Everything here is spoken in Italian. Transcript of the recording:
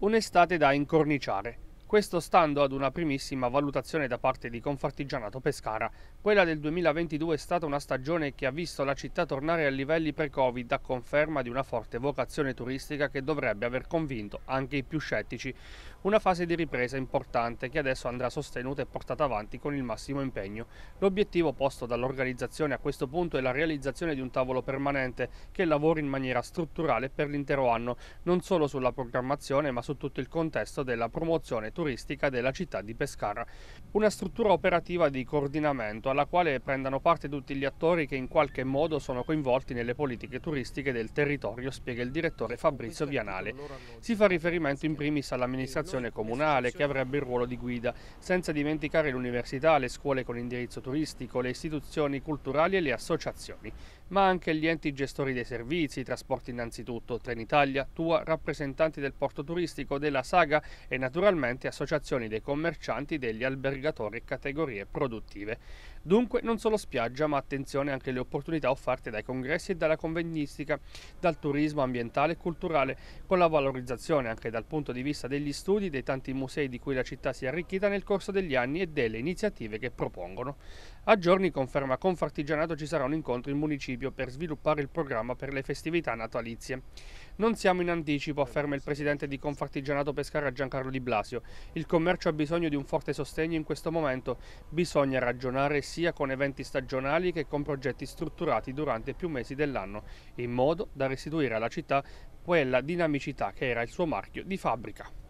un'estate da incorniciare. Questo stando ad una primissima valutazione da parte di Confartigianato Pescara. Quella del 2022 è stata una stagione che ha visto la città tornare a livelli pre-Covid a conferma di una forte vocazione turistica che dovrebbe aver convinto anche i più scettici. Una fase di ripresa importante che adesso andrà sostenuta e portata avanti con il massimo impegno. L'obiettivo posto dall'organizzazione a questo punto è la realizzazione di un tavolo permanente che lavori in maniera strutturale per l'intero anno, non solo sulla programmazione ma su tutto il contesto della promozione turistica turistica della città di Pescara. Una struttura operativa di coordinamento alla quale prendano parte tutti gli attori che in qualche modo sono coinvolti nelle politiche turistiche del territorio, spiega il direttore Fabrizio Vianale. Si fa riferimento in primis all'amministrazione comunale che avrebbe il ruolo di guida, senza dimenticare l'università, le scuole con indirizzo turistico, le istituzioni culturali e le associazioni ma anche gli enti gestori dei servizi, trasporti innanzitutto, Trenitalia, Tua, rappresentanti del porto turistico, della Saga e naturalmente associazioni dei commercianti, degli albergatori e categorie produttive. Dunque non solo spiaggia, ma attenzione anche alle opportunità offerte dai congressi e dalla convegnistica, dal turismo ambientale e culturale, con la valorizzazione anche dal punto di vista degli studi dei tanti musei di cui la città si è arricchita nel corso degli anni e delle iniziative che propongono. A giorni, conferma Confartigianato, ci sarà un incontro in municipio Toribio per sviluppare il programma per le festività natalizie. Non siamo in anticipo, afferma il presidente di Confartigianato Pescara Giancarlo Di Blasio. Il commercio ha bisogno di un forte sostegno in questo momento. Bisogna ragionare sia con eventi stagionali che con progetti strutturati durante più mesi dell'anno, in modo da restituire alla città quella dinamicità che era il suo marchio di fabbrica.